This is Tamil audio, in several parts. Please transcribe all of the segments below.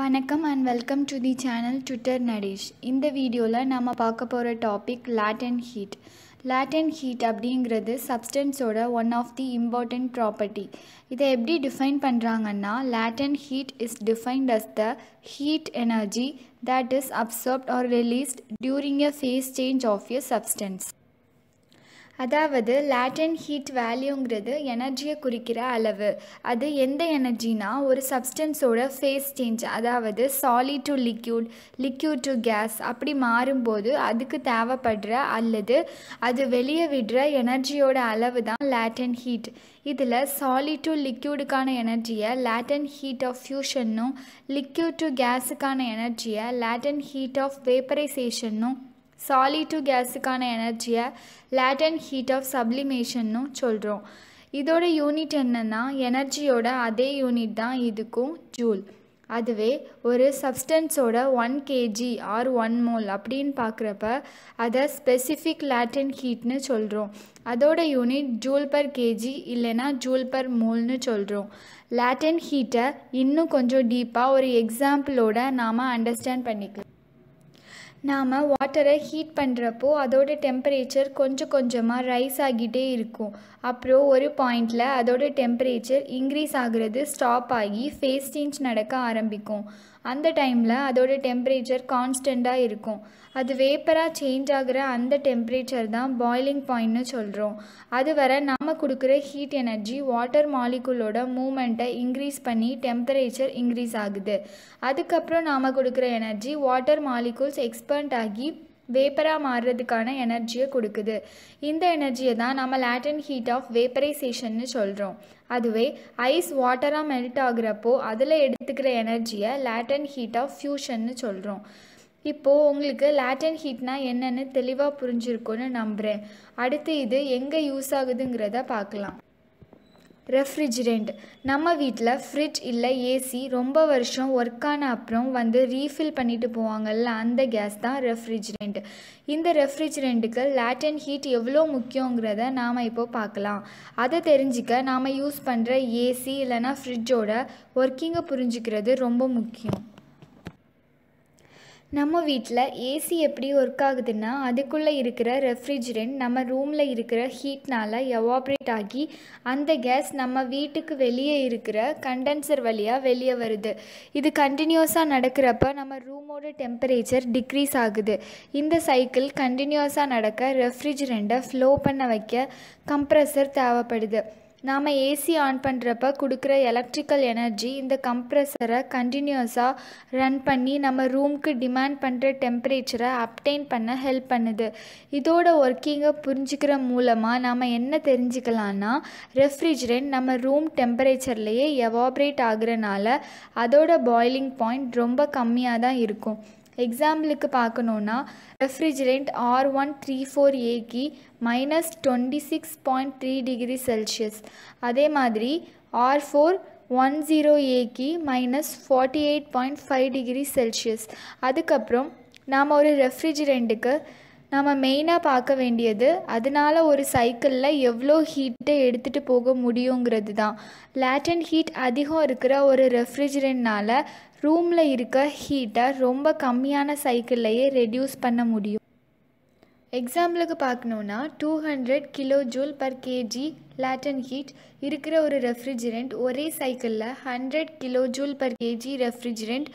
வணக்கம் and welcome to the channel Twitter Natesh இந்த வீடியோவில் நம்ம பார்க்க போகிற topic latent heat latent heat அப்படிங்கிறது சப்ஸ்டன்ஸோட one of the important property இதை எப்படி டிஃபைன் பண்ணுறாங்கன்னா latent heat is defined as the heat energy that is absorbed or released during a phase change of a substance அதாவது லேட்டன் ஹீட் வேல்யூங்கிறது எனர்ஜியை குறிக்கிற அளவு அது எந்த எனர்ஜினா ஒரு சப்ஸ்டன்ஸோட ஃபேஸ் சேஞ்ச் அதாவது solid to liquid liquid to gas அப்படி மாறும்போது அதுக்கு தேவைப்படுற அல்லது அது வெளியே விடுற எனர்ஜியோட அளவு தான் லேட்டன் ஹீட் இதில் சாலிட் டு லிக்யூடுக்கான எனர்ஜியை லேட்டன் ஹீட் ஆஃப் ஃபியூஷன்னும் லிக்யூட் டு கேஸுக்கான எனர்ஜியை லேட்டன் ஹீட் ஆஃப் வேப்பரைசேஷன்னும் சாலிட்டு கேஸுக்கான எனர்ஜியை லேட்டன் ஹீட் ஆஃப் சப்ளிமேஷன்னு சொல்கிறோம் இதோட யூனிட் என்னென்னா எனர்ஜியோட அதே யூனிட் தான் இதுக்கும் ஜூல் அதுவே ஒரு சப்ஸ்டன்ஸோட one kg or one mole அப்படின்னு பார்க்குறப்ப அதை ஸ்பெசிஃபிக் லேட்டன் ஹீட்னு சொல்கிறோம் அதோட யூனிட் ஜூல் பர் கேஜி இல்லைனா ஜூல் பர் மோல்னு சொல்கிறோம் லேட்டன் ஹீட்டை இன்னும் கொஞ்சம் டீப்பாக ஒரு எக்ஸாம்பிளோட நாம் அண்டர்ஸ்டாண்ட் பண்ணிக்கலாம் நாம் வாட்டரை ஹீட் பண்ணுறப்போ அதோட டெம்பரேச்சர் கொஞ்சம் கொஞ்சமாக ரைஸ் ஆகிட்டே இருக்கும் அப்புறம் ஒரு பாயிண்டில் அதோட டெம்பரேச்சர் இன்க்ரீஸ் ஆகிறது ஸ்டாப் ஆகி ஃபேஸ் சேஞ்ச் நடக்க ஆரம்பிக்கும் அந்த டைமில் அதோட டெம்பரேச்சர் கான்ஸ்டண்ட்டாக இருக்கும் அது வேப்பராக சேஞ்ச் ஆகிற அந்த டெம்பரேச்சர் தான் பாய்லிங் பாயிண்ட்னு சொல்கிறோம் அது வர நம்ம கொடுக்குற ஹீட் எனர்ஜி வாட்டர் மாலிகுலோட மூமெண்ட்டை இன்க்ரீஸ் பண்ணி டெம்பரேச்சர் இன்க்ரீஸ் ஆகுது அதுக்கப்புறம் நாம் கொடுக்குற எனர்ஜி வாட்டர் மாலிகுல்ஸ் எக்ஸ்பண்ட் ஆகி வேப்பராக மாறுறதுக்கான எனர்ஜியை கொடுக்குது இந்த எனர்ஜியை தான் நம்ம லேட்டன் ஹீட் ஆஃப் வேப்பரைசேஷன்னு சொல்கிறோம் அதுவே ஐஸ் வாட்டராக மெல்ட் ஆகுறப்போ அதில் எடுத்துக்கிற எனர்ஜியை லேட்டன் ஹீட் ஆஃப் ஃப்யூஷன்னு சொல்கிறோம் இப்போது உங்களுக்கு லேட்டன் ஹீட்னா என்னென்னு தெளிவாக புரிஞ்சிருக்கும்னு நம்புகிறேன் அடுத்து இது எங்கே யூஸ் ஆகுதுங்கிறத பார்க்கலாம் ரெஃப்ரிஜிரேண்ட் நம்ம வீட்டில் ஃப்ரிட்ஜ் இல்லை ஏசி ரொம்ப வருஷம் ஒர்க் ஆன அப்புறம் வந்து ரீஃபில் பண்ணிட்டு போவாங்கள்ல அந்த கேஸ் தான் ரெஃப்ரிஜிரேண்ட் இந்த ரெஃப்ரிஜிரேண்ட்டுக்கு லேட்டன் ஹீட் எவ்வளோ முக்கியங்கிறத நாம் இப்போ பார்க்கலாம் அதை தெரிஞ்சிக்க நாம் யூஸ் பண்ணுற ஏசி இல்லைனா ஃப்ரிட்ஜோட ஒர்க்கிங்கை புரிஞ்சுக்கிறது ரொம்ப முக்கியம் நம்ம வீட்டில் ஏசி எப்படி ஒர்க் ஆகுதுன்னா அதுக்குள்ளே இருக்கிற ரெஃப்ரிஜரண்ட் நம்ம ரூமில் இருக்கிற ஹீட்னால் எவாப்ரேட் ஆகி அந்த கேஸ் நம்ம வீட்டுக்கு வெளியே இருக்கிற கண்டென்சர் வழியாக வெளியே வருது இது கண்டினியூஸாக நடக்கிறப்ப நம்ம ரூமோட டெம்பரேச்சர் டிக்ரீஸ் ஆகுது இந்த சைக்கிள் கண்டினியூஸாக நடக்க ரெஃப்ரிஜரண்ட்டை ஃப்ளோ பண்ண வைக்க கம்ப்ரஸர் தேவைப்படுது நாம் ஏசி ஆன் பண்ணுறப்ப கொடுக்குற எலக்ட்ரிக்கல் எனர்ஜி இந்த கம்ப்ரெசரை கண்டினியூஸாக ரன் பண்ணி நம்ம ரூம்க்கு டிமாண்ட் பண்ணுற டெம்பரேச்சரை அப்டைன் பண்ண ஹெல்ப் பண்ணுது இதோட ஒர்க்கிங்கை புரிஞ்சுக்கிற மூலமாக நாம் என்ன தெரிஞ்சுக்கலான்னா ரெஃப்ரிஜரண்ட் நம்ம ரூம் டெம்பரேச்சர்லேயே எவாப்ரேட் ஆகுறனால அதோட பாய்லிங் பாயிண்ட் ரொம்ப கம்மியாக தான் இருக்கும் எக்ஸாம்பிளுக்கு பார்க்கணுன்னா refrigerant R one three four ஏக்கு minus twenty six point three degree Celsius அதே மாதிரி ஆர் ஃபோர் ஒன் ஜீரோ ஏக்கு minus forty eight point five degree Celsius அதுக்கப்புறம் நாம் ஒரு ரெஃப்ரிஜிரேண்ட்டுக்கு நாம் மெயினாக பார்க்க வேண்டியது அதனால் ஒரு சைக்கிளில் எவ்வளோ ஹீட்டை எடுத்துகிட்டு போக முடியுங்கிறது தான் லேட்டன் ஹீட் அதிகம் இருக்கிற ஒரு ரெஃப்ரிஜரண்ட்னால் ரூமில் இருக்க ஹீட்டை ரொம்ப கம்மியான சைக்கிள்லையே ரெடியூஸ் பண்ண முடியும் எக்ஸாம்பிளுக்கு பார்க்கணுன்னா two hundred kilo joule per kg latent heat இருக்கிற ஒரு ரெஃப்ரிஜிரண்ட் ஒரே சைக்கிளில் hundred kilo joule per kg refrigerant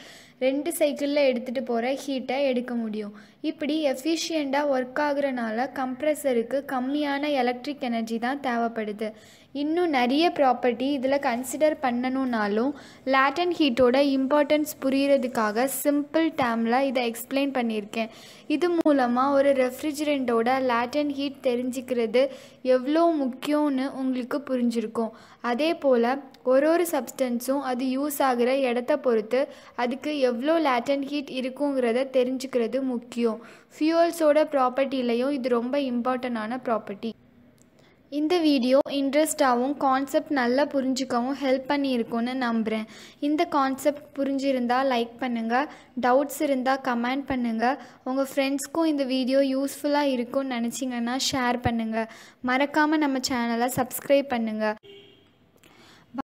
ரெண்டு சைக்கிளில் எடுத்துகிட்டு போகிற ஹீட்டை எடுக்க முடியும் இப்படி எஃபிஷியண்ட்டாக ஒர்க் ஆகுறனால கம்ப்ரெசருக்கு கம்மியான எலக்ட்ரிக் எனர்ஜி தான் தேவைப்படுது இன்னும் நிறைய ப்ராப்பர்ட்டி இதில் கன்சிடர் பண்ணணுன்னாலும் லேட்டன் ஹீட்டோட இம்பார்ட்டன்ஸ் புரிகிறதுக்காக சிம்பிள் டேமில் இதை எக்ஸ்பிளைன் பண்ணியிருக்கேன் இது மூலமாக ஒரு ரெஃப்ரிஜிரண்டோட லேட்டன் ஹீட் தெரிஞ்சுக்கிறது எவ்வளோ முக்கியம்னு உங்களுக்கு புரிஞ்சிருக்கும் அதே போல் ஒரு ஒரு சப்ஸ்டன்ஸும் அது யூஸ் ஆகிற இடத்த பொறுத்து அதுக்கு எவ்வளோ லேட்டன் ஹீட் இருக்குங்கிறத தெரிஞ்சுக்கிறது முக்கியம் ஃபியூல்ஸோட ப்ராப்பர்ட்டிலையும் இது ரொம்ப இம்பார்ட்டண்டான ப்ராப்பர்ட்டி இந்த வீடியோ இன்ட்ரெஸ்டாகவும் கான்செப்ட் நல்லா புரிஞ்சுக்கவும் ஹெல்ப் பண்ணியிருக்கோன்னு நம்புகிறேன் இந்த கான்செப்ட் புரிஞ்சிருந்தால் லைக் பண்ணுங்கள் டவுட்ஸ் இருந்தால் கமெண்ட் பண்ணுங்கள் உங்கள் ஃப்ரெண்ட்ஸ்க்கும் இந்த வீடியோ யூஸ்ஃபுல்லாக இருக்கும்னு நினச்சிங்கன்னா ஷேர் பண்ணுங்கள் மறக்காமல் நம்ம சேனலை சப்ஸ்கிரைப் பண்ணுங்கள்